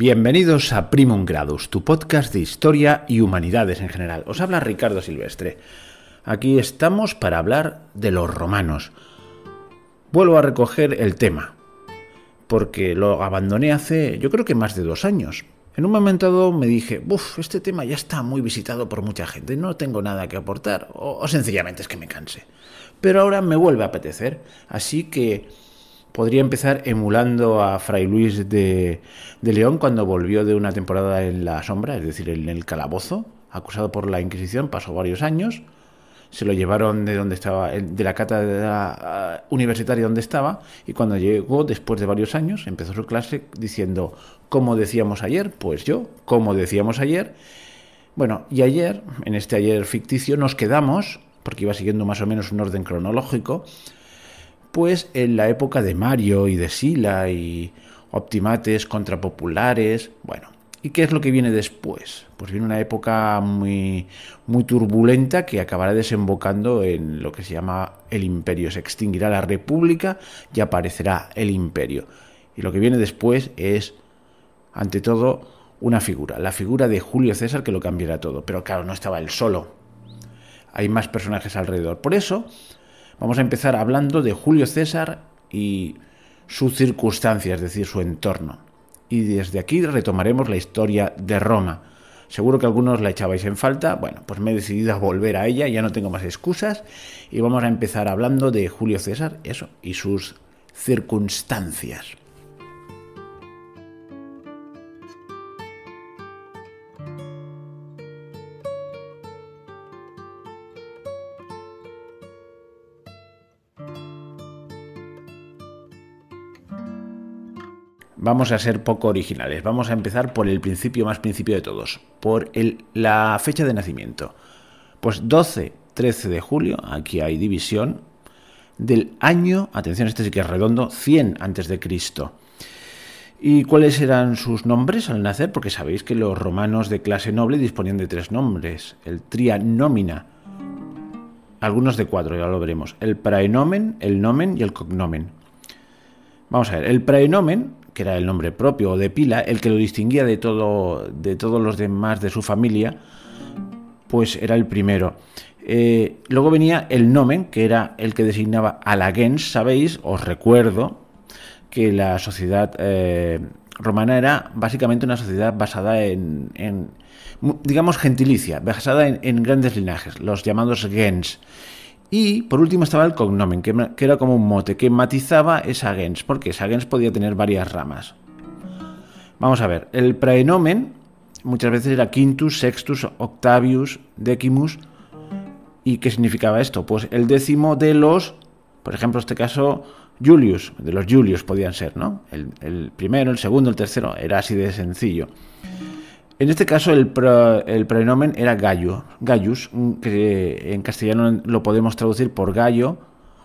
Bienvenidos a Primum Gradus, tu podcast de historia y humanidades en general. Os habla Ricardo Silvestre. Aquí estamos para hablar de los romanos. Vuelvo a recoger el tema, porque lo abandoné hace yo creo que más de dos años. En un momento dado me dije, uff, este tema ya está muy visitado por mucha gente, no tengo nada que aportar, o, sencillamente es que me canse. Pero ahora me vuelve a apetecer, así que podría empezar emulando a Fray Luis de, de León cuando volvió de una temporada en la sombra, es decir, en el calabozo, acusado por la Inquisición, pasó varios años, se lo llevaron de donde estaba, de la cátedra ah, universitaria donde estaba, y cuando llegó, después de varios años, empezó su clase diciendo, como decíamos ayer? Pues yo, como decíamos ayer? Bueno, y ayer, en este ayer ficticio, nos quedamos, porque iba siguiendo más o menos un orden cronológico, pues en la época de Mario y de Sila y optimates contrapopulares, bueno. ¿Y qué es lo que viene después? Pues viene una época muy, muy turbulenta que acabará desembocando en lo que se llama el imperio. Se extinguirá la república y aparecerá el imperio. Y lo que viene después es, ante todo, una figura, la figura de Julio César que lo cambiará todo. Pero claro, no estaba él solo. Hay más personajes alrededor. Por eso, Vamos a empezar hablando de Julio César y sus circunstancias, es decir, su entorno. Y desde aquí retomaremos la historia de Roma. Seguro que algunos la echabais en falta. Bueno, pues me he decidido a volver a ella, ya no tengo más excusas. Y vamos a empezar hablando de Julio César, eso, y sus circunstancias. vamos a ser poco originales. Vamos a empezar por el principio más principio de todos, por la fecha de nacimiento. Pues 12, 13 de julio, aquí hay división, del año, atención, este sí que es redondo, 100 antes de Cristo. ¿Y cuáles eran sus nombres al nacer? Porque sabéis que los romanos de clase noble disponían de tres nombres, el tria algunos de cuatro, ya lo veremos, el praenomen, el nomen y el cognomen. Vamos a ver, el praenomen que era el nombre propio, o de pila, el que lo distinguía de, todo, de todos los demás de su familia, pues era el primero. Eh, luego venía el nomen, que era el que designaba a la gens, ¿sabéis? Os recuerdo que la sociedad eh, romana era básicamente una sociedad basada en, digamos, gentilicia, basada en, grandes linajes, los llamados gens. Y por último estaba el cognomen, que, era como un mote que matizaba esa gens, porque esa gens podía tener varias ramas. Vamos a ver, el praenomen muchas veces era quintus, sextus, octavius, decimus. ¿Y qué significaba esto? Pues el décimo de los, por ejemplo, en este caso, Julius, de los Julius podían ser, ¿no? El, el primero, el segundo, el tercero, era así de sencillo. En este caso el, prenomen era gallo, gallus, mm, que en castellano lo podemos traducir por gallo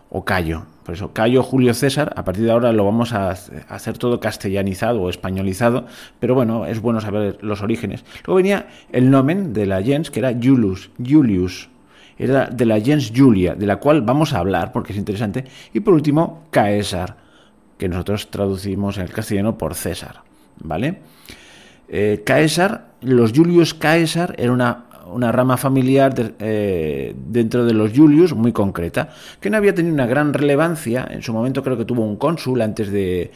o callo. Por eso, Cayo Julio César, a partir de ahora lo vamos a hacer todo castellanizado o españolizado, pero bueno, es bueno saber los orígenes. Luego venía el nomen de la gens, que era Julius, Julius, era de la gens Julia, de la cual vamos a hablar porque es interesante. Y por último, Caesar, que nosotros traducimos en el castellano por César, ¿vale? Eh, Caesar, los Julius Caesar, era una, una rama familiar eh, dentro de los Julius muy concreta, que no había tenido una gran relevancia. En su momento creo que tuvo un cónsul antes de,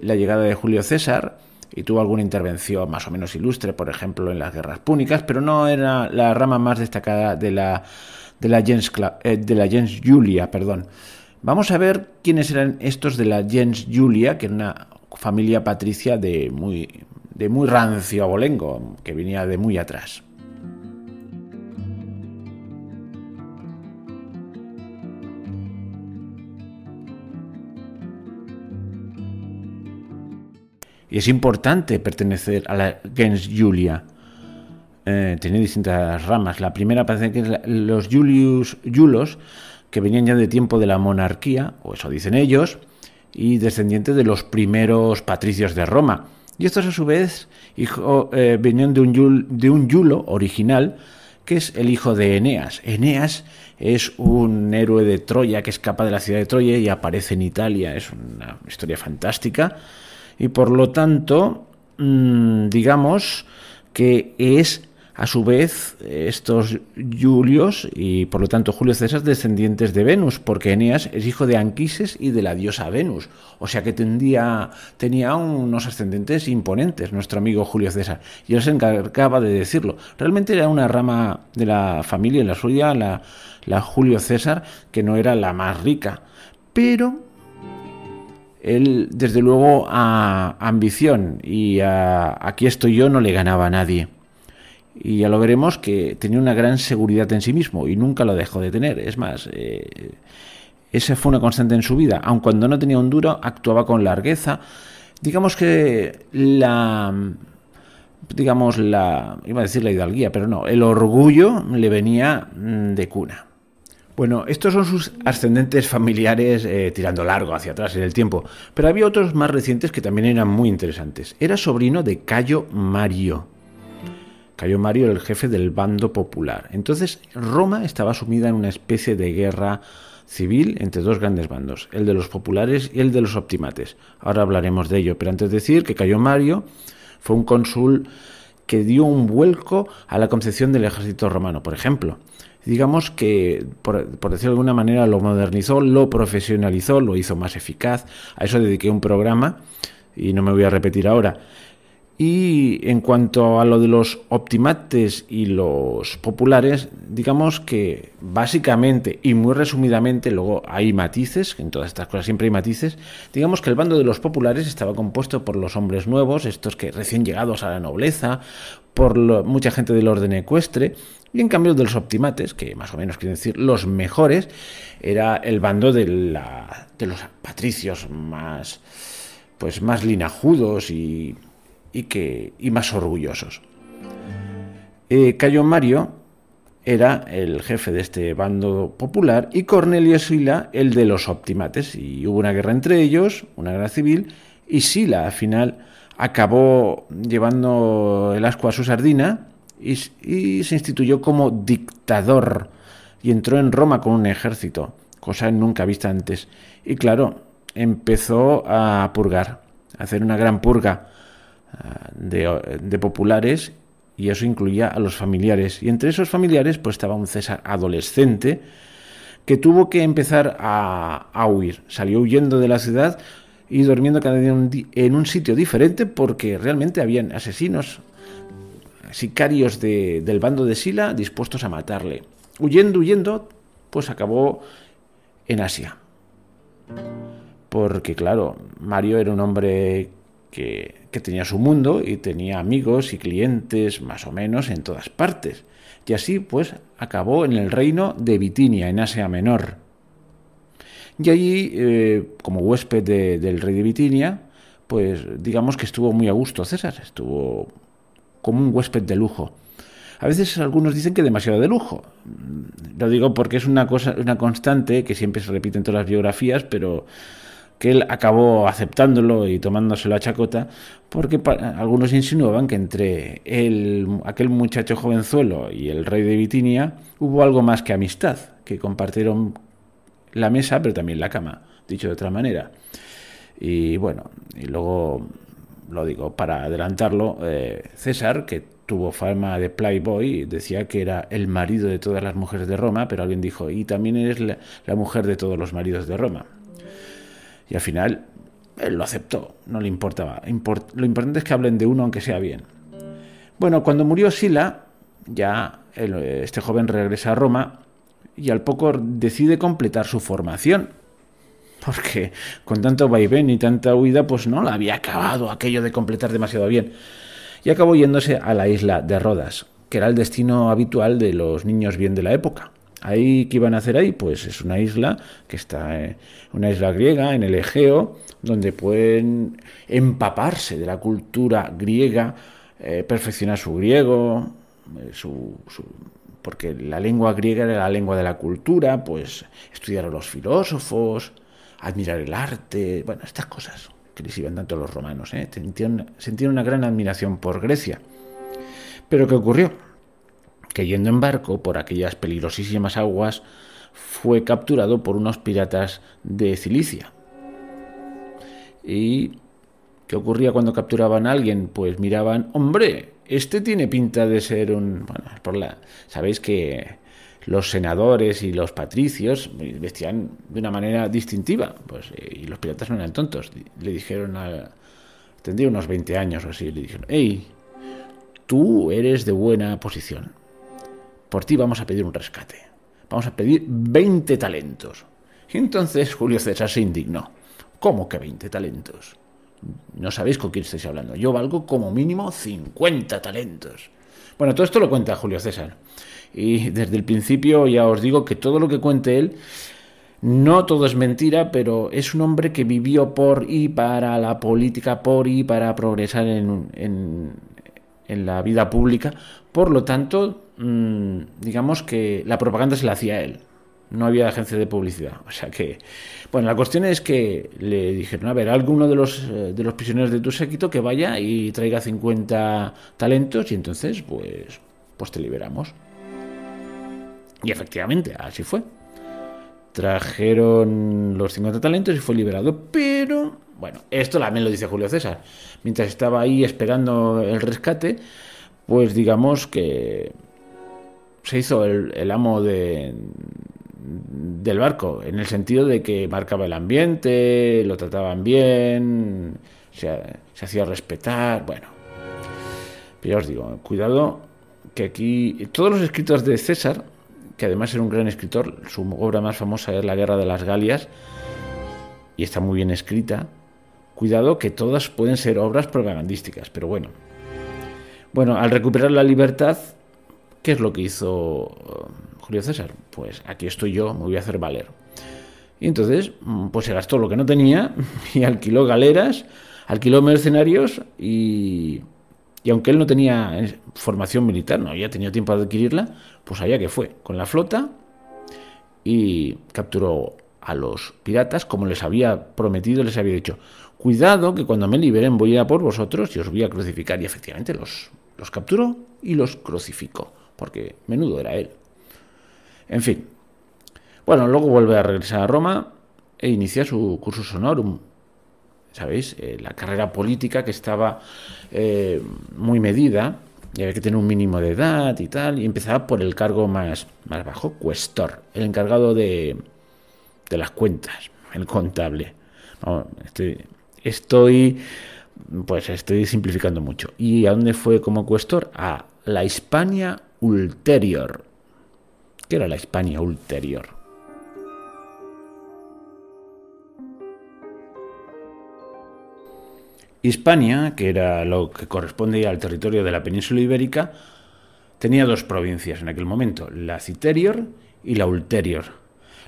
la llegada de Julio César y tuvo alguna intervención más o menos ilustre, por ejemplo, en las guerras púnicas, pero no era la rama más destacada de la, de la, gens, eh, de la Julia. Perdón. Vamos a ver quiénes eran estos de la gens Julia, que era una familia patricia de muy, de muy rancio abolengo, que venía de muy atrás. Y es importante pertenecer a la gens Julia. Eh, tenía distintas ramas. La primera parece que es los Julius Julos, que venían ya de tiempo de la monarquía, o eso dicen ellos, y descendientes de los primeros patricios de Roma. Y estos a su vez hijo, eh, venían de un, de un yulo original, que es el hijo de Eneas. Eneas es un héroe de Troya que escapa de la ciudad de Troya y aparece en Italia. Es una historia fantástica. Y por lo tanto, mm, digamos que es a su vez, estos Julios y por lo tanto Julio César descendientes de Venus, porque Eneas es hijo de Anquises y de la diosa Venus. O sea que tenía unos ascendentes imponentes nuestro amigo Julio César. Y él se encargaba de decirlo. Realmente era una rama de la familia, la suya, la, la Julio César, que no era la más rica. Pero él, desde luego, a ambición y a aquí estoy yo no le ganaba a nadie y ya lo veremos, que tenía una gran seguridad en sí mismo y nunca lo dejó de tener. Es más, eh, esa fue una constante en su vida. Aun cuando no tenía un duro, actuaba con largueza. Digamos que la... Digamos la... Iba a decir la hidalguía, pero no. El orgullo le venía mm, de cuna. Bueno, estos son sus ascendentes familiares eh, tirando largo hacia atrás en el tiempo, pero había otros más recientes que también eran muy interesantes. Era sobrino de Cayo Mario, Cayó Mario el jefe del bando popular. Entonces Roma estaba sumida en una especie de guerra civil entre dos grandes bandos, el de los populares y el de los optimates. Ahora hablaremos de ello, pero antes decir que Cayó Mario fue un cónsul que dio un vuelco a la concepción del ejército romano, por ejemplo. Digamos que, por, por decirlo de alguna manera, lo modernizó, lo profesionalizó, lo hizo más eficaz. A eso dediqué un programa y no me voy a repetir ahora. Y en cuanto a lo de los optimates y los populares, digamos que básicamente y muy resumidamente, luego hay matices, en todas estas cosas siempre hay matices, digamos que el bando de los populares estaba compuesto por los hombres nuevos, estos que recién llegados a la nobleza, por mucha gente del orden ecuestre, y en cambio de los optimates, que más o menos quiere decir los mejores, era el bando de, la, de los patricios más, pues más linajudos y y, que, y más orgullosos. Eh, Cayo Mario era el jefe de este bando popular y Cornelio Sila el de los optimates. Y hubo una guerra entre ellos, una guerra civil, y Sila al final acabó llevando el asco a su sardina y, y se instituyó como dictador y entró en Roma con un ejército, cosa nunca vista antes. Y claro, empezó a purgar, a hacer una gran purga de, populares y eso incluía a los familiares. Y entre esos familiares pues estaba un César adolescente que tuvo que empezar a, huir. Salió huyendo de la ciudad y durmiendo cada día en un sitio diferente porque realmente habían asesinos, sicarios del bando de Sila dispuestos a matarle. Huyendo, huyendo, pues acabó en Asia. Porque claro, Mario era un hombre que, tenía su mundo y tenía amigos y clientes más o menos en todas partes. Y así pues acabó en el reino de Bitinia, en Asia Menor. Y allí, eh, como huésped del rey de Bitinia, pues digamos que estuvo muy a gusto César, estuvo como un huésped de lujo. A veces algunos dicen que demasiado de lujo. Lo digo porque es una cosa, una constante que siempre se repite en todas las biografías, pero que él acabó aceptándolo y tomándoselo a chacota, porque algunos insinuaban que entre el, aquel muchacho jovenzuelo y el rey de Bitinia hubo algo más que amistad, que compartieron la mesa, pero también la cama, dicho de otra manera. Y bueno, y luego lo digo para adelantarlo, eh, César, que tuvo fama de playboy, decía que era el marido de todas las mujeres de Roma, pero alguien dijo, y también eres la mujer de todos los maridos de Roma. Y al final, él lo aceptó, no le importaba. lo importante es que hablen de uno, aunque sea bien. Bueno, cuando murió Sila, ya este joven regresa a Roma y al poco decide completar su formación. Porque con tanto vaivén y tanta huida, pues no la había acabado aquello de completar demasiado bien. Y acabó yéndose a la isla de Rodas, que era el destino habitual de los niños bien de la época. Ahí, ¿qué iban a hacer ahí? Pues es una isla que está, eh, una isla griega en el Egeo, donde pueden empaparse de la cultura griega, eh, perfeccionar su griego, eh, porque la lengua griega era la lengua de la cultura, pues estudiar a los filósofos, admirar el arte, bueno, estas cosas que les iban tanto los romanos, sentían una gran admiración por Grecia. Pero ¿qué ocurrió? que yendo en barco por aquellas peligrosísimas aguas fue capturado por unos piratas de Cilicia. ¿Y qué ocurría cuando capturaban a alguien? Pues miraban, hombre, este tiene pinta de ser un... Bueno, por la... Sabéis que los senadores y los patricios vestían de una manera distintiva, pues, y los piratas no eran tontos. Le dijeron a... Tendría unos 20 años o así, le dijeron, hey, tú eres de buena posición por ti vamos a pedir un rescate. Vamos a pedir 20 talentos. Y entonces Julio César se indignó. ¿Cómo que 20 talentos? No sabéis con quién estáis hablando. Yo valgo como mínimo 50 talentos. Bueno, todo esto lo cuenta Julio César. Y desde el principio ya os digo que todo lo que cuente él, no todo es mentira, pero es un hombre que vivió por y para la política, por y para progresar en, en, en la vida pública. Por lo tanto, Mm, digamos que la propaganda se la hacía él. No había agencia de publicidad. O sea que, bueno, la cuestión es que le dijeron, a ver, alguno de los, eh, de los prisioneros de tu séquito que vaya y traiga 50 talentos y entonces, pues, pues te liberamos. Y efectivamente, así fue. Trajeron los 50 talentos y fue liberado. Pero, bueno, esto también lo dice Julio César. Mientras estaba ahí esperando el rescate, pues digamos que se hizo el, amo de, del barco, en el sentido de que marcaba el ambiente, lo trataban bien, se, se hacía respetar, bueno. Pero ya os digo, cuidado, que aquí todos los escritos de César, que además era un gran escritor, su obra más famosa es La Guerra de las Galias, y está muy bien escrita, cuidado que todas pueden ser obras propagandísticas, pero bueno. Bueno, al recuperar la libertad, ¿Qué es lo que hizo um, Julio César? Pues aquí estoy yo, me voy a hacer valer. Y entonces, mm, pues se gastó lo que no tenía y alquiló galeras, alquiló mercenarios y, y aunque él no tenía eh, formación militar, no había tenido tiempo de adquirirla, pues allá que fue, con la flota y capturó a los piratas como les había prometido, les había dicho, cuidado que cuando me liberen voy a por vosotros y os voy a crucificar. Y efectivamente los, los capturó y los crucificó porque menudo era él. En fin. Bueno, luego vuelve a regresar a Roma e inicia su curso honorum, ¿sabéis? Eh, la carrera política que estaba eh, muy medida, y había que tener un mínimo de edad y tal, y empezaba por el cargo más, más bajo, cuestor, el encargado de, de las cuentas, el contable. estoy, estoy, pues estoy simplificando mucho. ¿Y a dónde fue como cuestor? A la Hispania ulterior. ¿Qué era la hispania ulterior? Hispania, que era lo que corresponde al territorio de la península ibérica, tenía dos provincias en aquel momento, la Citerior y la Ulterior.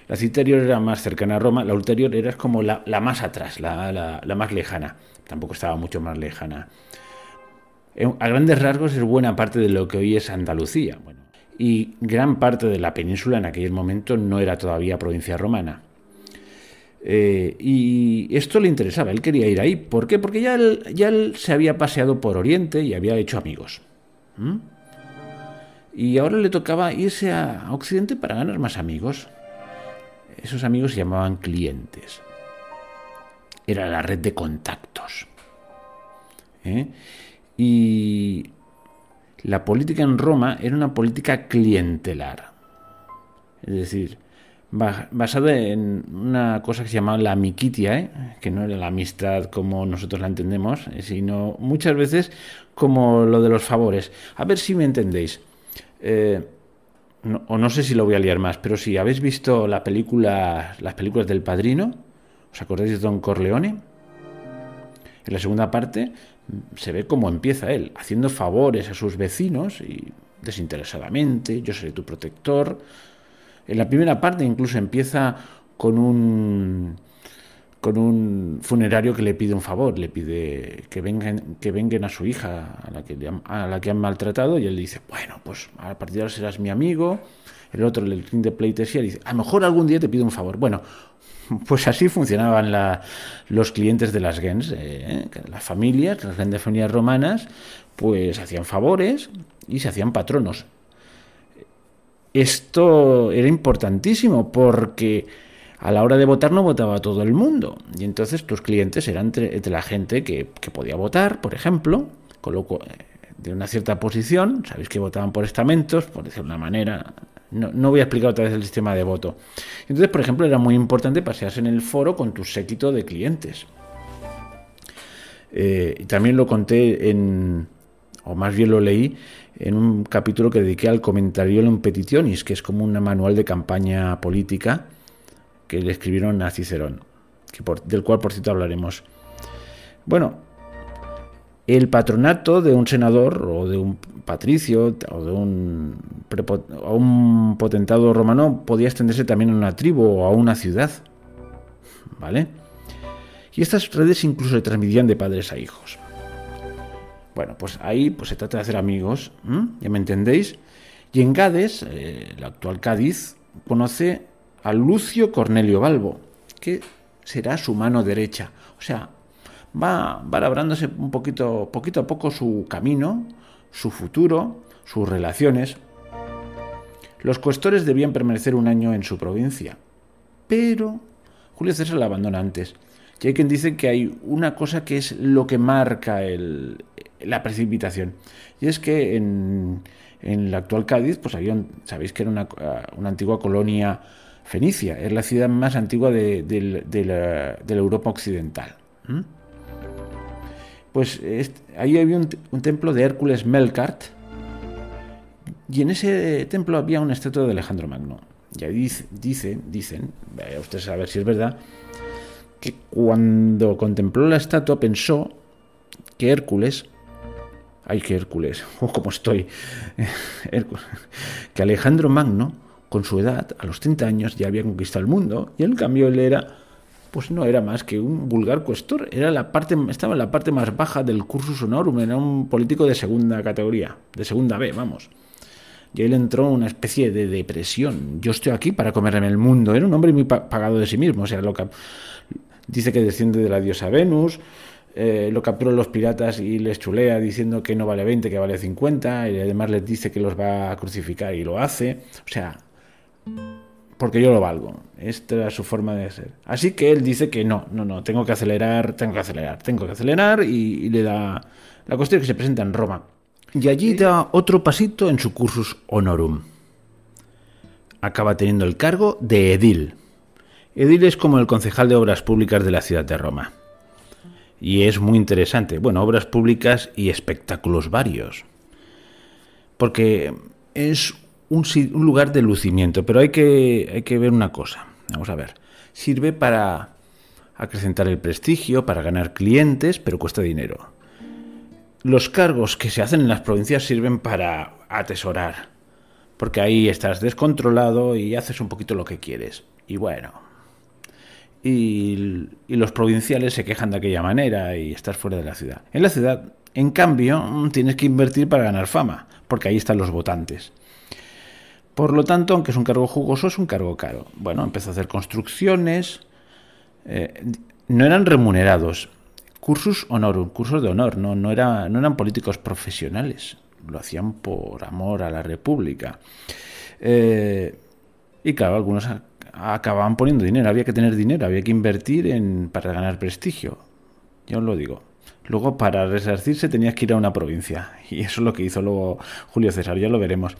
La Citerior era más cercana a Roma, la Ulterior era como la, más atrás, la, más lejana. Tampoco estaba mucho más lejana. Eh, a grandes rasgos es buena parte de lo que hoy es Andalucía. y gran parte de la península en aquel momento no era todavía provincia romana. Eh, y esto le interesaba, él quería ir ahí. ¿Por qué? Porque ya él, ya se había paseado por Oriente y había hecho amigos. Y ahora le tocaba irse a Occidente para ganar más amigos. Esos amigos se llamaban clientes. Era la red de contactos. ¿Eh? Y la política en Roma era una política clientelar. Es decir, basada en una cosa que se llamaba la miquitia, ¿eh? que no era la amistad como nosotros la entendemos, sino muchas veces como lo de los favores. A ver si me entendéis. Eh, o no sé si lo voy a liar más, pero si habéis visto la película, las películas del Padrino, ¿os acordáis de Don Corleone? En la segunda parte se ve cómo empieza él, haciendo favores a sus vecinos y desinteresadamente, yo seré tu protector. En la primera parte incluso empieza con un con un funerario que le pide un favor, le pide que vengan, que vengan a su hija, a la, que, han maltratado, y él dice, bueno, pues a partir de ahora serás mi amigo. El otro, el de pleitesía, dice, a lo mejor algún día te pido un favor. Bueno, Pues así funcionaban los clientes de las gens, eh, las familias, las grandes familias romanas, pues hacían favores y se hacían patronos. Esto era importantísimo porque a la hora de votar no votaba todo el mundo y entonces tus clientes eran de la gente que, podía votar, por ejemplo, colocó de una cierta posición, sabéis que votaban por estamentos, por decirlo de una manera, no, voy a explicar otra vez el sistema de voto. Entonces, por ejemplo, era muy importante pasearse en el foro con tu séquito de clientes. Eh, y también lo conté en, o más bien lo leí, en un capítulo que dediqué al comentario en Petitionis, que es como un manual de campaña política que le escribieron a Cicerón, del cual, por cierto, hablaremos. Bueno, el patronato de un senador o de un patricio o de un, un potentado romano podía extenderse también a una tribu o a una ciudad. ¿Vale? Y estas redes incluso se transmitían de padres a hijos. Bueno, pues ahí pues, se trata de hacer amigos, ¿ya me entendéis? Y en Gades, eh, el actual Cádiz, conoce a Lucio Cornelio Balbo, que será su mano derecha. O sea, va, labrándose un poquito, poquito a poco su camino, su futuro, sus relaciones. Los cuestores debían permanecer un año en su provincia, pero Julio César la abandona antes. Y hay quien dice que hay una cosa que es lo que marca la precipitación. Y es que en, la actual Cádiz, pues sabéis que era una, antigua colonia fenicia, es la ciudad más antigua de, la, Europa occidental pues ahí había un, templo de Hércules Melkart, y en ese eh, templo había una estatua de Alejandro Magno. Y ahí dice, dicen, dicen, vaya a ver si es verdad, que cuando contempló la estatua pensó que Hércules, ay que Hércules, o oh, como estoy, Hércules, que Alejandro Magno, con su edad, a los 30 años, ya había conquistado el mundo, y en cambio él era pues no era más que un vulgar cuestor, era la parte, estaba en la parte más baja del cursus honorum, era un político de segunda categoría, de segunda B, vamos. Y él entró una especie de depresión. Yo estoy aquí para comerme el mundo. Era un hombre muy pagado de sí mismo. O sea, lo dice que desciende de la diosa Venus, eh, lo capturan los piratas y les chulea diciendo que no vale 20, que vale 50, y además les dice que los va a crucificar y lo hace. O sea, porque yo lo valgo. Esta es su forma de ser. Así que él dice que no, no, no, tengo que acelerar, tengo que acelerar, tengo que acelerar y, le da la cuestión que se presenta en Roma. Y allí da otro pasito en su cursus honorum. Acaba teniendo el cargo de edil. Edil es como el concejal de obras públicas de la ciudad de Roma. Y es muy interesante. Bueno, obras públicas y espectáculos varios. Porque es un, lugar de lucimiento, pero hay que, hay que ver una cosa. Vamos a ver. Sirve para acrecentar el prestigio, para ganar clientes, pero cuesta dinero. Los cargos que se hacen en las provincias sirven para atesorar, porque ahí estás descontrolado y haces un poquito lo que quieres. Y bueno, y, y los provinciales se quejan de aquella manera y estás fuera de la ciudad. En la ciudad, en cambio, tienes que invertir para ganar fama, porque ahí están los votantes. Por lo tanto, aunque es un cargo jugoso, es un cargo caro. Bueno, empezó a hacer construcciones. Eh, no eran remunerados. Cursus honorum, cursos de honor, no, no, eran políticos profesionales. Lo hacían por amor a la República. Eh, y claro, algunos acababan poniendo dinero. Había que tener dinero, había que invertir en, para ganar prestigio. Ya os lo digo. Luego, para resarcirse, tenías que ir a una provincia. Y eso es lo que hizo luego Julio César, ya lo veremos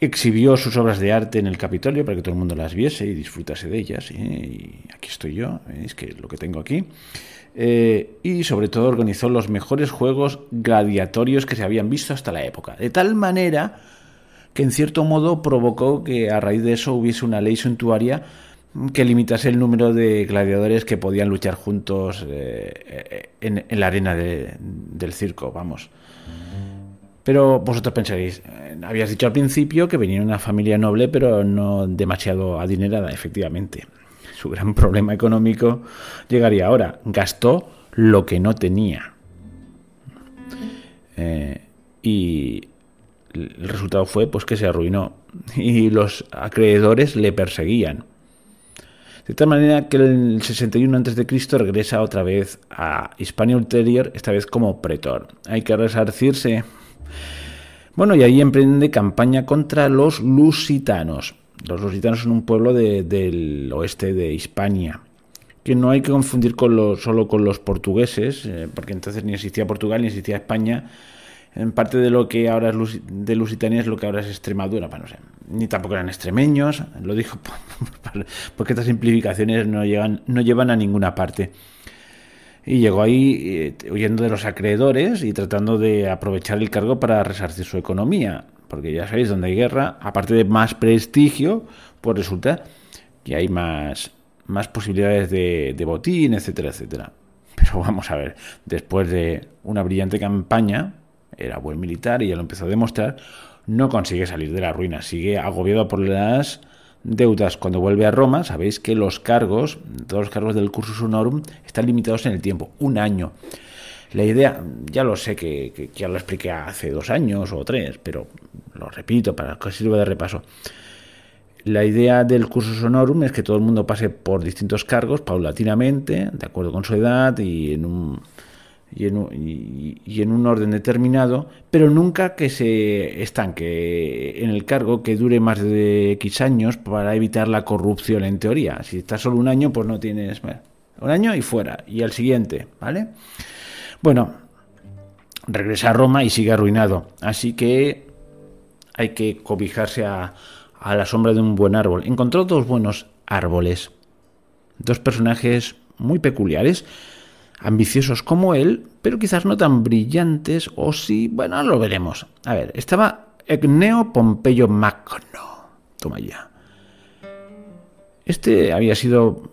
exhibió sus obras de arte en el Capitolio para que todo el mundo las viese y disfrutase de ellas. ¿eh? Y aquí estoy yo, ¿eh? es que lo que tengo aquí. Eh, y sobre todo organizó los mejores juegos gladiatorios que se habían visto hasta la época. De tal manera que en cierto modo provocó que a raíz de eso hubiese una ley suntuaria que limitase el número de gladiadores que podían luchar juntos en, la arena del circo, vamos. Pero vosotros pensaréis, eh, habías dicho al principio que venía una familia noble, pero no demasiado adinerada, efectivamente. Su gran problema económico llegaría ahora. Gastó lo que no tenía. Eh, y el resultado fue pues que se arruinó y los acreedores le perseguían. De tal manera que el 61 a.C. regresa otra vez a Hispania Ulterior, esta vez como pretor. Hay que resarcirse bueno, y ahí emprende campaña contra los lusitanos. Los lusitanos son un pueblo del oeste de España, que no hay que confundir con solo con los portugueses, eh, porque entonces ni existía Portugal ni existía España. En parte de lo que ahora es de Lusitania es lo que ahora es Extremadura, no sé, ni tampoco eran extremeños, lo dijo porque estas simplificaciones no, no llevan a ninguna parte y llegó ahí eh, huyendo de los acreedores y tratando de aprovechar el cargo para resarcir su economía, porque ya sabéis, donde hay guerra, aparte de más prestigio, pues resulta que hay más, más posibilidades de, de botín, etcétera, etcétera. Pero vamos a ver, después de una brillante campaña, era buen militar y ya lo empezó a demostrar, no consigue salir de la ruina, sigue agobiado por las deudas cuando vuelve a Roma, sabéis que los cargos, todos los cargos del cursus honorum, están limitados en el tiempo, un año. La idea, ya lo sé que, ya lo expliqué hace dos años o tres, pero lo repito para que sirva de repaso. La idea del cursus honorum es que todo el mundo pase por distintos cargos paulatinamente, de acuerdo con su edad y en un y en, un, orden determinado, pero nunca que se estanque en el cargo, que dure más de X años para evitar la corrupción en teoría. Si está solo un año, pues no tienes... Un año y fuera, y al siguiente, ¿vale? Bueno, regresa a Roma y sigue arruinado. Así que hay que cobijarse a, a la sombra de un buen árbol. Encontró dos buenos árboles, dos personajes muy peculiares ambiciosos como él, pero quizás no tan brillantes, o sí, bueno, lo veremos. A ver, estaba Egneo Pompeyo Magno. Toma ya. Este había sido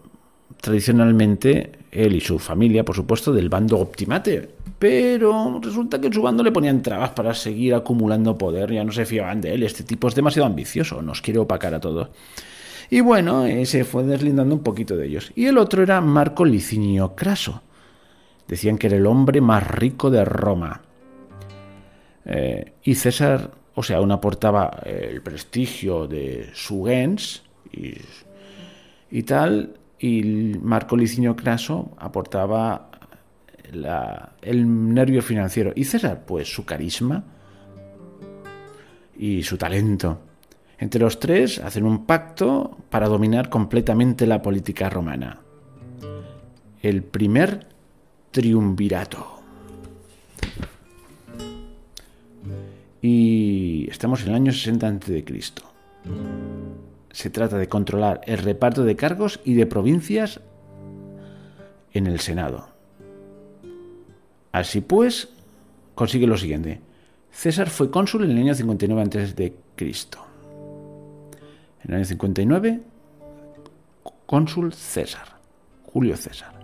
tradicionalmente él y su familia, por supuesto, del bando Optimate, pero resulta que en su bando le ponían trabas para seguir acumulando poder, ya no se fiaban de él, este tipo es demasiado ambicioso, nos quiere opacar a todos. Y bueno, eh, se fue deslindando un poquito de ellos. Y el otro era Marco Licinio Craso, Decían que era el hombre más rico de Roma. Eh, y César, o sea, aún aportaba eh, el prestigio de su gens y, tal, y Marco Licinio Craso aportaba el nervio financiero. Y César, pues su carisma y su talento. Entre los tres hacen un pacto para dominar completamente la política romana. El primer triunvirato. Y estamos en el año 60 a.C. Se trata de controlar el reparto de cargos y de provincias en el Senado. Así pues, consigue lo siguiente. César fue cónsul en el año 59 a.C En el año 59, cónsul César, Julio César.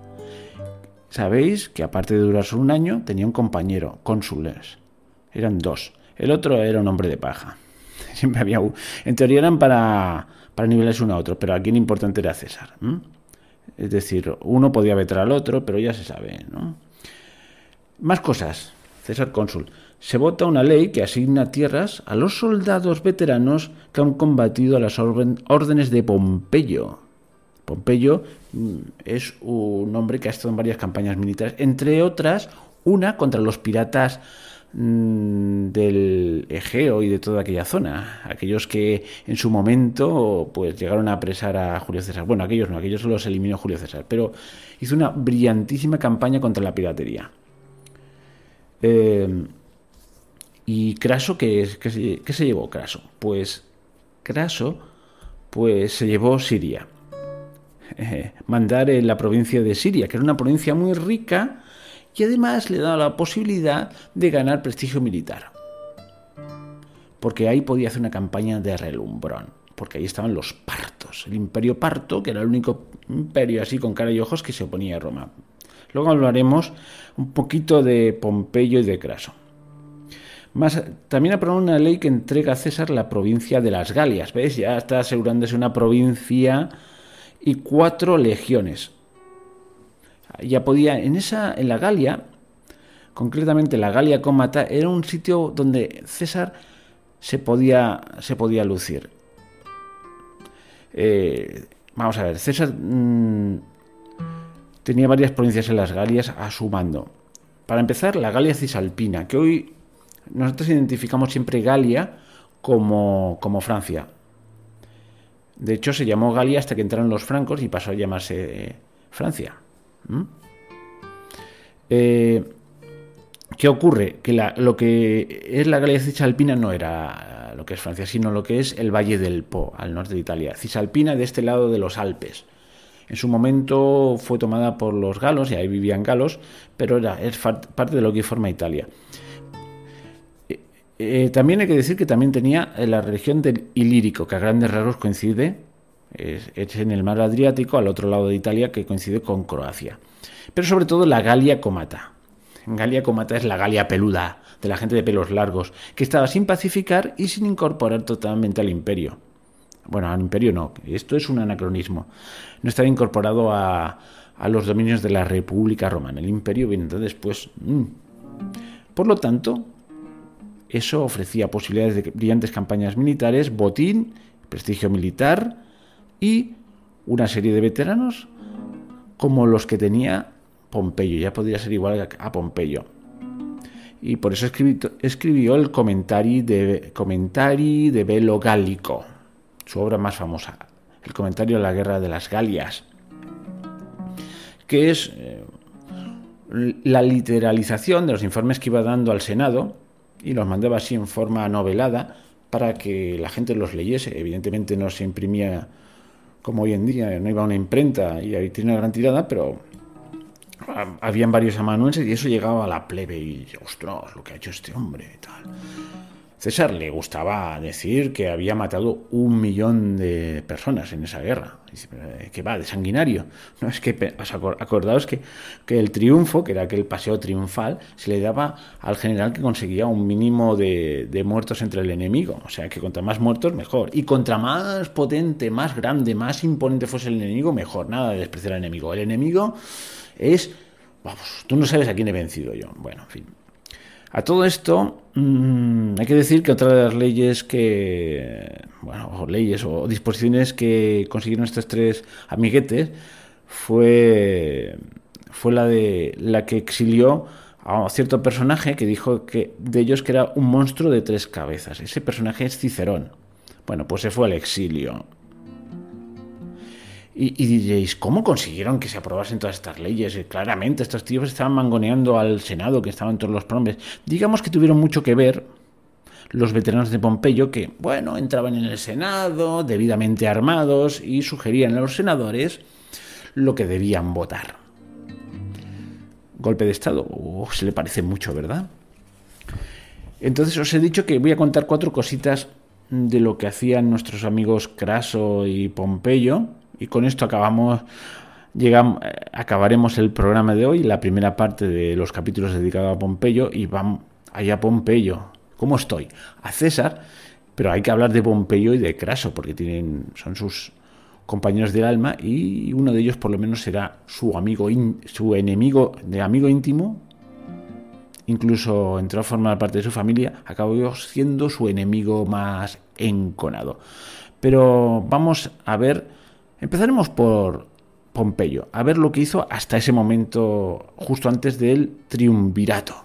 Sabéis que aparte de durar un año, tenía un compañero, cónsules. Eran dos. El otro era un hombre de paja. Siempre había... En teoría eran para, niveles uno a otro, pero aquí lo importante era César. Es decir, uno podía vetar al otro, pero ya se sabe, ¿no? Más cosas. César Cónsul. Se vota una ley que asigna tierras a los soldados veteranos que han combatido a las órdenes de Pompeyo. Pompeyo mm, es un hombre que ha estado en varias campañas militares, entre otras una contra los piratas mm, del Egeo y de toda aquella zona, aquellos que en su momento pues llegaron a apresar a Julio César. Bueno, aquellos no, aquellos los eliminó Julio César, pero hizo una brillantísima campaña contra la piratería. Em, y Craso, ¿qué, se, se llevó Craso? Pues Craso pues se llevó Siria. Eh, mandar en eh, la provincia de Siria, que era una provincia muy rica y además le daba la posibilidad de ganar prestigio militar. Porque ahí podía hacer una campaña de relumbrón, porque ahí estaban los partos, el imperio parto, que era el único imperio así con cara y ojos que se oponía a Roma. Luego hablaremos un poquito de Pompeyo y de Craso. también aprobó una ley que entrega a César la provincia de las Galias. ves, Ya está asegurándose una provincia y cuatro legiones. Ya podía, en, esa, en la Galia, concretamente la Galia Comata, era un sitio donde César se podía, se podía lucir. Eh, vamos a ver, César mm, tenía varias provincias en las Galias a su mando. Para empezar, la Galia Cisalpina, que hoy nosotros identificamos siempre Galia como, como Francia, de hecho, se llamó Galia hasta que entraron los francos y pasó a llamarse eh, Francia. Eh, ¿Qué ocurre? Que lo que es la Galia cisalpina no era lo que es Francia, sino lo que es el Valle del Po, al norte de Italia. Cisalpina de este lado de los Alpes. En su momento fue tomada por los galos, y ahí vivían galos, pero era, es parte de lo que forma Italia. Eh, también hay que decir que también tenía eh, la región del Ilírico, que a grandes rasgos coincide, es, en el mar Adriático, al otro lado de Italia, que coincide con Croacia. Pero sobre todo la Galia Comata. Galia Comata es la Galia peluda, de la gente de pelos largos, que estaba sin pacificar y sin incorporar totalmente al imperio. Bueno, al imperio no, esto es un anacronismo. No estaba incorporado a, los dominios de la República Romana. El imperio viene entonces, pues... Mm. Por lo tanto, eso ofrecía posibilidades de brillantes campañas militares, botín, prestigio militar y una serie de veteranos como los que tenía Pompeyo. Ya podría ser igual a Pompeyo. Y por eso escribió, el comentario de, de Velo Gálico, su obra más famosa, el comentario de la Guerra de las Galias, que es eh, la literalización de los informes que iba dando al Senado y los mandaba así en forma novelada para que la gente los leyese. Evidentemente no se imprimía como hoy en día, no iba a una imprenta y ahí tiene una gran tirada, pero ah, habían varios amanuenses y eso llegaba a la plebe y, ostras, lo que ha hecho este hombre y tal. César le gustaba decir que había matado un millón de personas en esa guerra. Eh, que va? De sanguinario. No es que os acordaos que, que, el triunfo, que era aquel paseo triunfal, se le daba al general que conseguía un mínimo de, de muertos entre el enemigo. O sea que contra más muertos, mejor. Y contra más potente, más grande, más imponente fuese el enemigo, mejor. Nada de despreciar al enemigo. El enemigo es. Vamos, tú no sabes a quién he vencido yo. Bueno, en fin. A todo esto, mm, hay que decir que otra de las leyes que, bueno, o leyes o disposiciones que consiguieron estos tres amiguetes fue, fue la de la que exilió a cierto personaje que dijo que de ellos que era un monstruo de tres cabezas. Ese personaje es Cicerón. Bueno, pues se fue al exilio. Y, diréis, ¿cómo consiguieron que se aprobasen todas estas leyes? Eh, claramente, estos tíos estaban mangoneando al Senado, que estaban todos los promes. Digamos que tuvieron mucho que ver los veteranos de Pompeyo, que, bueno, entraban en el Senado, debidamente armados, y sugerían a los senadores lo que debían votar. Golpe de Estado, se le parece mucho, ¿verdad? Entonces os he dicho que voy a contar cuatro cositas de lo que hacían nuestros amigos Craso y Pompeyo y con esto acabamos, llegamos, acabaremos el programa de hoy, la primera parte de los capítulos dedicados a Pompeyo y vamos allá a Pompeyo. ¿Cómo estoy? A César, pero hay que hablar de Pompeyo y de Craso porque tienen, son sus compañeros del alma y uno de ellos por lo menos será su amigo, su enemigo de amigo íntimo. Incluso entró a formar parte de su familia, acabó siendo su enemigo más enconado. Pero vamos a ver Empezaremos por Pompeyo, a ver lo que hizo hasta ese momento, justo antes del triunvirato.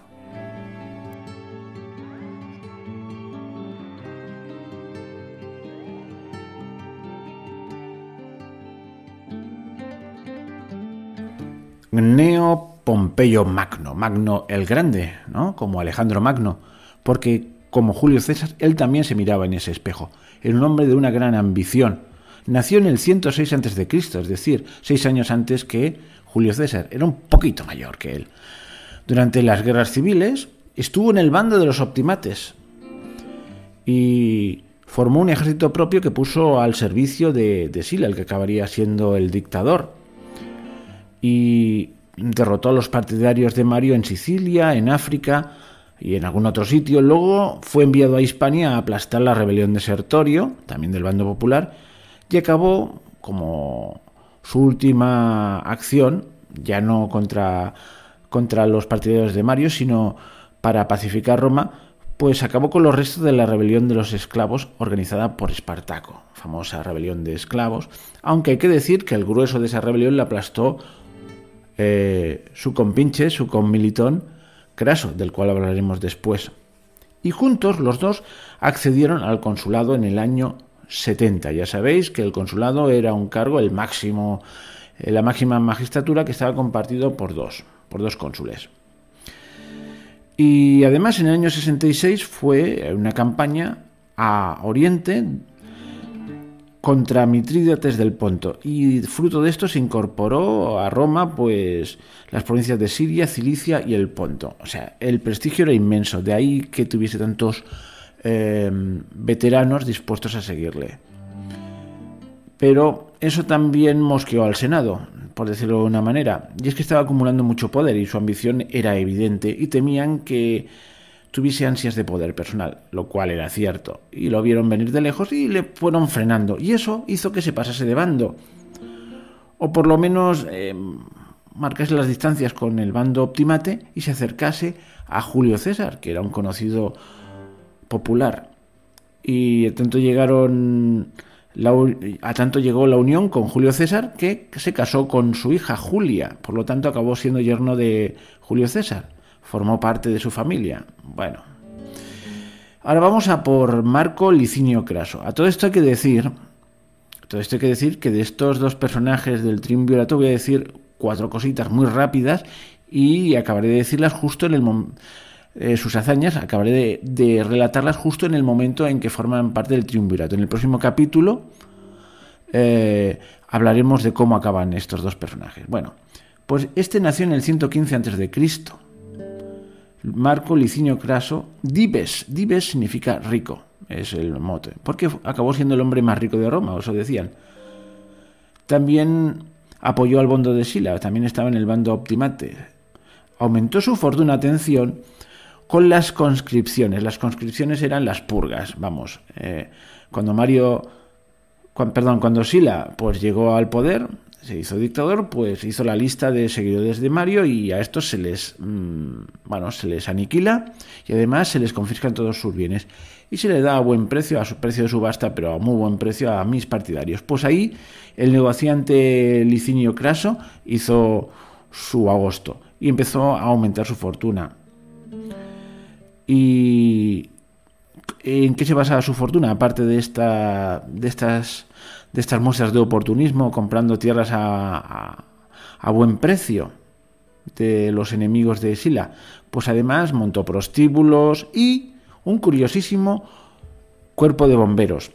Gneo Pompeyo Magno, Magno el Grande, ¿no? Como Alejandro Magno, porque como Julio César, él también se miraba en ese espejo. Era un hombre de una gran ambición, Nació en el 106 a.C., es decir, seis años antes que Julio César. Era un poquito mayor que él. Durante las guerras civiles estuvo en el bando de los optimates y formó un ejército propio que puso al servicio de, de Sila, el que acabaría siendo el dictador. Y derrotó a los partidarios de Mario en Sicilia, en África y en algún otro sitio. Luego fue enviado a Hispania a aplastar la rebelión de Sertorio, también del bando popular, y acabó como su última acción, ya no contra, contra los partidarios de Mario, sino para pacificar Roma, pues acabó con los restos de la rebelión de los esclavos organizada por Espartaco, famosa rebelión de esclavos, aunque hay que decir que el grueso de esa rebelión la aplastó eh, su compinche, su conmilitón, Craso, del cual hablaremos después. Y juntos los dos accedieron al consulado en el año 70. Ya sabéis que el consulado era un cargo, el máximo, eh, la máxima magistratura que estaba compartido por dos, por dos cónsules. Y además en el año 66 fue una campaña a Oriente contra Mitrídates del Ponto y fruto de esto se incorporó a Roma pues las provincias de Siria, Cilicia y el Ponto. O sea, el prestigio era inmenso, de ahí que tuviese tantos Em, veteranos dispuestos a seguirle. Pero eso también mosqueó al Senado, por decirlo de una manera, y es que estaba acumulando mucho poder y su ambición era evidente y temían que tuviese ansias de poder personal, lo cual era cierto, y lo vieron venir de lejos y le fueron frenando, y eso hizo que se pasase de bando, o por lo menos em, marcase las distancias con el bando optimate y se acercase a Julio César, que era un conocido popular. Y llegaron a tanto llegó la unión con Julio César que se casó con su hija Julia, por lo tanto acabó siendo yerno de Julio César, formó parte de su familia. Bueno, ahora vamos a por Marco Licinio Craso. A todo esto hay que decir, todo esto hay que decir que de estos dos personajes del triunvirato voy a decir cuatro cositas muy rápidas y acabaré de decirlas justo en el momento eh, sus hazañas, acabaré de, relatarlas justo en el momento en que forman parte del triunvirato. En el próximo capítulo eh, hablaremos de cómo acaban estos dos personajes. Bueno, pues este nació en el 115 a.C. Marco Licinio Craso, Dives, Dives significa rico, es el mote, porque acabó siendo el hombre más rico de Roma, o decían. También apoyó al bando de Sila, también estaba en el bando Optimate. Aumentó su fortuna, atención, con las conscripciones. Las conscripciones eran las purgas, vamos. Eh, cuando Mario, cuando, perdón, cuando Sila pues llegó al poder, se hizo dictador, pues hizo la lista de seguidores de Mario y a estos se les, mm, bueno, se les aniquila y además se les confiscan todos sus bienes y se le da a buen precio, a su precio de subasta, pero a muy buen precio a mis partidarios. Pues ahí el negociante Licinio Craso hizo su agosto y empezó a aumentar su fortuna. ¿Y en qué se basa su fortuna? Aparte de, esta, de, estas, de estas muestras de oportunismo, comprando tierras a, a buen precio de los enemigos de Sila, pues además montó prostíbulos y un curiosísimo cuerpo de bomberos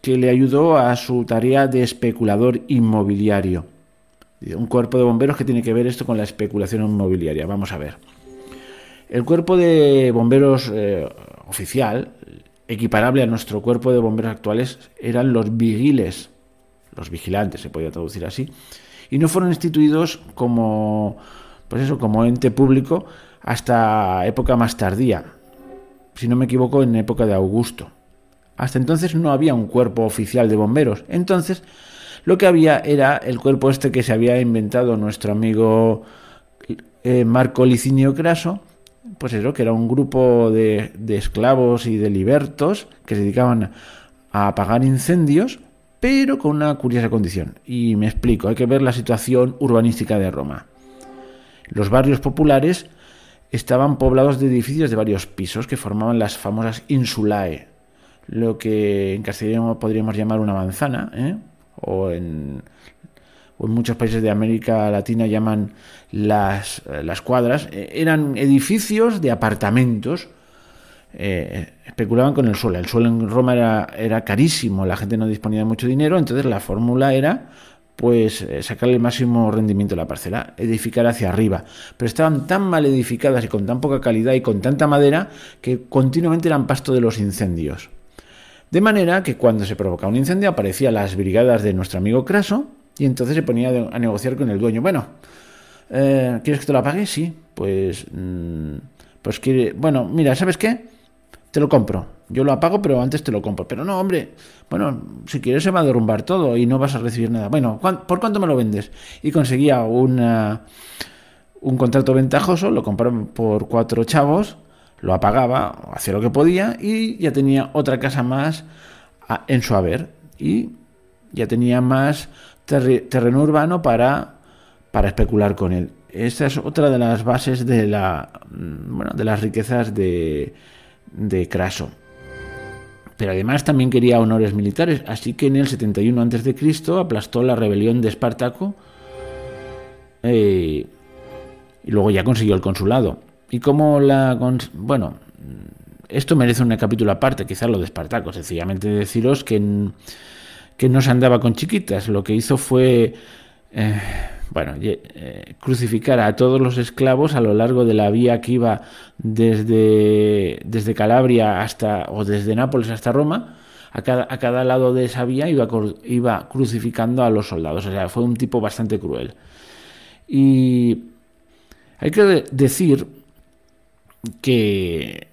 que le ayudó a su tarea de especulador inmobiliario. Un cuerpo de bomberos que tiene que ver esto con la especulación inmobiliaria. Vamos a ver. El cuerpo de bomberos eh, oficial, equiparable a nuestro cuerpo de bomberos actuales, eran los vigiles, los vigilantes, se podía traducir así, y no fueron instituidos como, pues eso, como ente público hasta época más tardía, si no me equivoco, en época de Augusto. Hasta entonces no había un cuerpo oficial de bomberos. Entonces, lo que había era el cuerpo este que se había inventado nuestro amigo eh, Marco Licinio Craso, pues eso, que era un grupo de, esclavos y de libertos que se dedicaban a apagar incendios, pero con una curiosa condición. Y me explico, hay que ver la situación urbanística de Roma. Los barrios populares estaban poblados de edificios de varios pisos que formaban las famosas insulae, lo que en castellano podríamos llamar una manzana, ¿eh? o en o en muchos países de América Latina llaman las, eh, las cuadras, eh, eran edificios de apartamentos. Eh, especulaban con el suelo. El suelo en Roma era, era carísimo, la gente no disponía de mucho dinero, entonces la fórmula era pues sacar el máximo rendimiento a la parcela, edificar hacia arriba. Pero estaban tan mal edificadas y con tan poca calidad y con tanta madera que continuamente eran pasto de los incendios. De manera que cuando se provocaba un incendio aparecían las brigadas de nuestro amigo Craso, y entonces se ponía a negociar con el dueño. Bueno, eh, ¿quieres que te lo pague? Sí. Pues, mm, pues quiere... Bueno, mira, ¿sabes qué? Te lo compro. Yo lo apago, pero antes te lo compro. Pero no, hombre, bueno, si quieres se va a derrumbar todo y no vas a recibir nada. Bueno, ¿por cuánto me lo vendes? Y conseguía una, un contrato ventajoso, lo compraron por cuatro chavos, lo apagaba, hacía lo que podía y ya tenía otra casa más en su haber. Y ya tenía más terreno urbano para, para especular con él. Esa es otra de las bases de, la, mm, bueno, de las riquezas de, de Craso. Pero además también quería honores militares, así que en el 71 a.C. aplastó la rebelión de Espartaco eh, y luego ya consiguió el consulado. Y como la... Bueno, esto merece un capítulo aparte, quizás lo de Espartaco, sencillamente deciros que en que no se andaba con chiquitas. Lo que hizo fue, eh, bueno, eh, crucificar a todos los esclavos a lo largo de la vía que iba desde, desde Calabria hasta, o desde Nápoles hasta Roma. A cada, lado de esa vía iba, iba crucificando a los soldados. O sea, fue un tipo bastante cruel. Y hay que decir que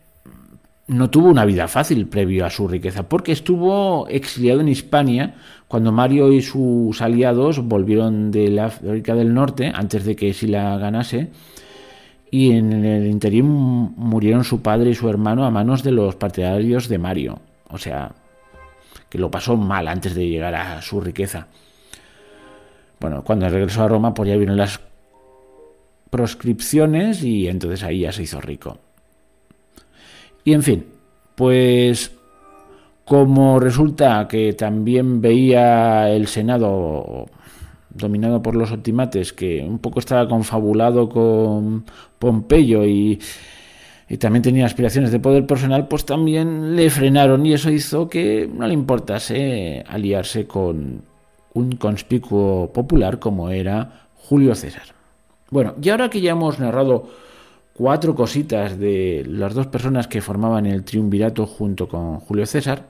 no tuvo una vida fácil previo a su riqueza, porque estuvo exiliado en Hispania cuando Mario y sus aliados volvieron de la África del Norte antes de que Sila ganase, y en el interim murieron su padre y su hermano a manos de los partidarios de Mario, o sea, que lo pasó mal antes de llegar a su riqueza. Bueno, cuando regresó a Roma, pues ya vieron las proscripciones y entonces ahí ya se hizo rico. Y en fin, pues como resulta que también veía el Senado dominado por los optimates, que un poco estaba confabulado con Pompeyo y, también tenía aspiraciones de poder personal, pues también le frenaron y eso hizo que no le importase aliarse con un conspicuo popular como era Julio César. Bueno, y ahora que ya hemos narrado cuatro cositas de las dos personas que formaban el triunvirato junto con Julio César,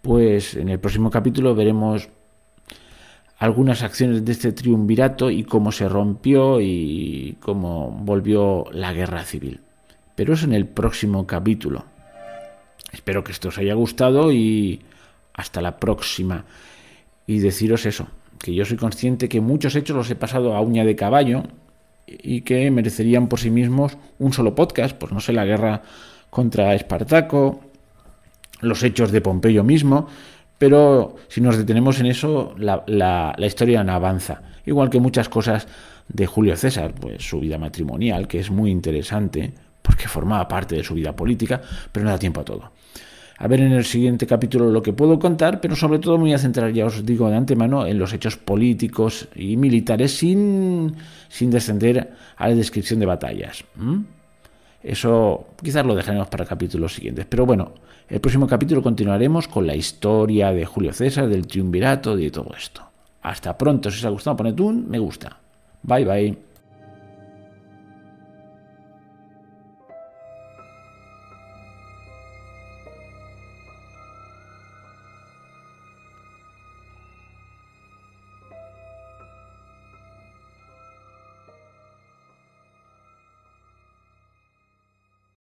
pues en el próximo capítulo veremos algunas acciones de este triunvirato y cómo se rompió y cómo volvió la guerra civil. Pero eso en el próximo capítulo. Espero que esto os haya gustado y hasta la próxima. Y deciros eso, que yo soy consciente que muchos hechos los he pasado a uña de caballo, y que merecerían por sí mismos un solo podcast, pues no sé, la guerra contra Espartaco, los hechos de Pompeyo mismo, pero si nos detenemos en eso, la, historia no avanza. Igual que muchas cosas de Julio César, pues su vida matrimonial, que es muy interesante, porque formaba parte de su vida política, pero no da tiempo a todo. A ver en el siguiente capítulo lo que puedo contar, pero sobre todo me voy a centrar, ya os digo de antemano, en los hechos políticos y militares sin sin descender a la descripción de batallas. Eso quizás lo dejaremos para capítulos siguientes. Pero bueno, el próximo capítulo continuaremos con la historia de Julio César, del triunvirato y de todo esto. Hasta pronto. Si os ha gustado, poned un me gusta. Bye bye.